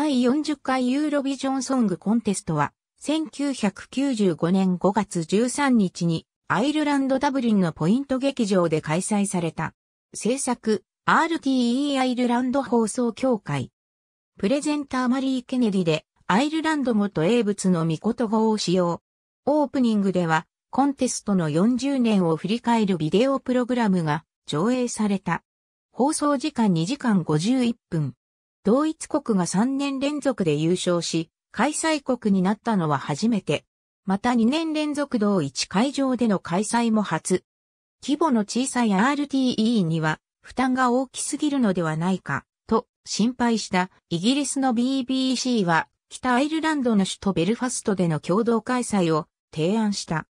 第40回ユーロビジョンソングコンテストは、1995年5月13日にアイルランドダブリンのポイント劇場で開催された。制作 RTE アイルランド放送協会。プレゼンターマリー・ケネディでアイルランド元英物の御言語を使用。オープニングではコンテストの40年を振り返るビデオプログラムが上映された。放送時間2時間51分。同一国が3年連続で優勝し、開催国になったのは初めて。また2年連続同一会場での開催も初。規模の小さい RTE には負担が大きすぎるのではないか、と心配したイギリスの BBC は北アイルランドの首都ベルファストでの共同開催を提案した。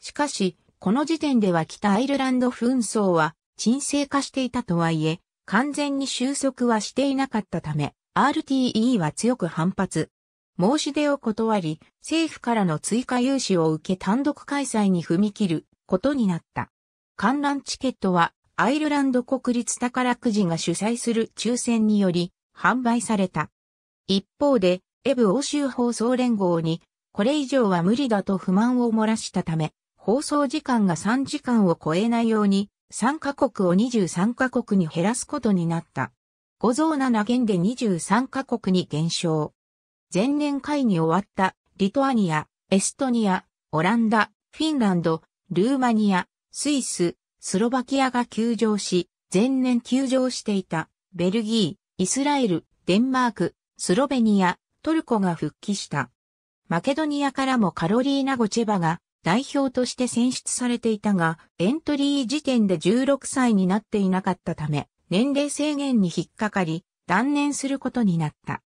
しかし、この時点では北アイルランド紛争は沈静化していたとはいえ、完全に収束はしていなかったため、RTE は強く反発。申し出を断り、政府からの追加融資を受け単独開催に踏み切ることになった。観覧チケットはアイルランド国立宝くじが主催する抽選により販売された。一方で、エブ欧州放送連合に、これ以上は無理だと不満を漏らしたため、放送時間が3時間を超えないように3カ国を23カ国に減らすことになった。五増7減で23カ国に減少。前年会議終わったリトアニア、エストニア、オランダ、フィンランド、ルーマニア、スイス、スロバキアが休場し、前年休場していたベルギー、イスラエル、デンマーク、スロベニア、トルコが復帰した。マケドニアからもカロリーナ・ゴチェバが代表として選出されていたが、エントリー時点で16歳になっていなかったため、年齢制限に引っかかり、断念することになった。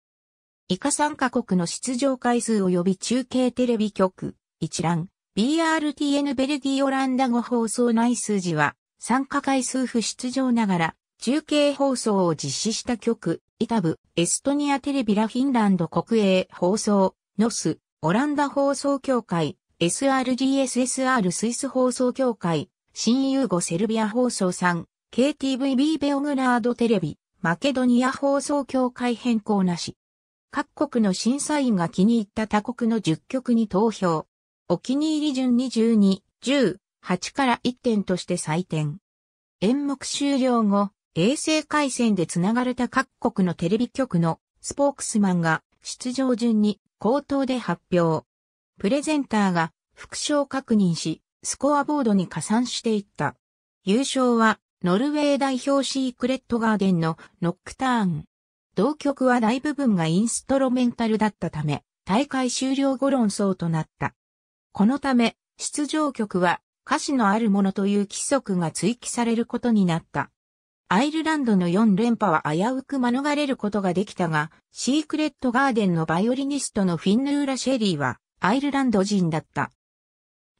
以下参加国の出場回数及び中継テレビ局、一覧、BRTN ベルギーオランダ語放送内数字は、参加回数不出場ながら、中継放送を実施した局、イタブ、エストニアテレビラフィンランド国営放送、ノス、オランダ放送協会、SRGSSR スイス放送協会、新ユーゴセルビア放送3、KTVB ベオグラードテレビ、マケドニア放送協会変更なし。各国の審査員が気に入った他国の10曲に投票。お気に入り順に12、10、8から1点として採点。演目終了後、衛星回線でつながれた各国のテレビ局のスポークスマンが出場順に口頭で発表。プレゼンターが副賞確認し、スコアボードに加算していった。優勝は、ノルウェー代表シークレットガーデンのノックターン。同曲は大部分がインストロメンタルだったため、大会終了後論争となった。このため、出場曲は歌詞のあるものという規則が追記されることになった。アイルランドの4連覇は危うく免れることができたが、シークレットガーデンのバイオリニストのフィンヌーラ・シェリーは、アイルランド人だった。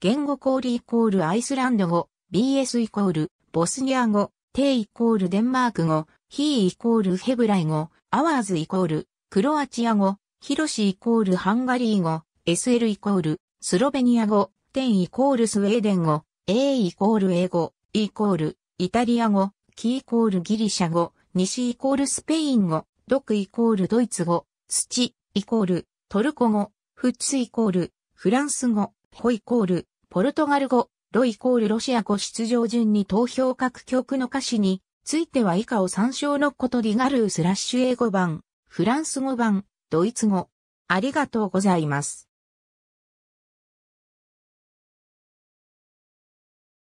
言語コールイコールアイスランド語、BS イコールボスニア語、テイコールデンマーク語、ヒーイコールヘブライ語、アワーズイコールクロアチア語、ヒロシイコールハンガリー語、SL イコールスロベニア語、テンイコールスウェーデン語、A イコール英語、イコールイタリア語、キイコールギリシャ語、西イコールスペイン語、ドクイコールドイツ語、土イコールトルコ語、フッツイコール、フランス語、ホイコール、ポルトガル語、ロイコールロシア語出場順に投票各曲の歌詞については以下を参照のことリガルースラッシュ英語版、フランス語版、ドイツ語。ありがとうございます。